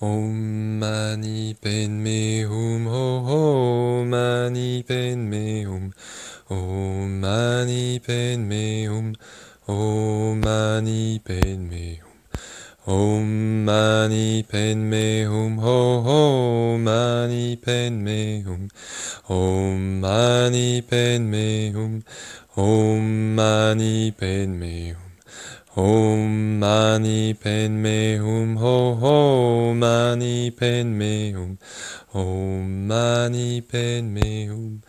엄마니 벤메움 호마니 벤메움 엄마니 벤메움 엄마니 벤메움 엄마니 벤메움 호마니 벤메움 엄마니 벤메움 엄마니 벤메움 Om mani padme hum Oh, ho mani padme hum Om mani padme hum